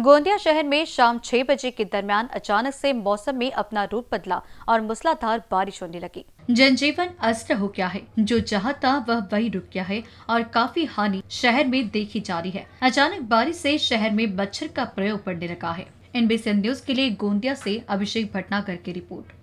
गोंदिया शहर में शाम छह बजे के दरमियान अचानक से मौसम में अपना रूप बदला और मूसलाधार बारिश होने लगी जनजीवन अस्त हो गया है जो जहाँ था वह वही रुक गया है और काफी हानि शहर में देखी जा रही है अचानक बारिश से शहर में मच्छर का प्रयोग बढ़ने लगा है एनबीसी न्यूज के लिए गोंदिया से अभिषेक भटनागर की रिपोर्ट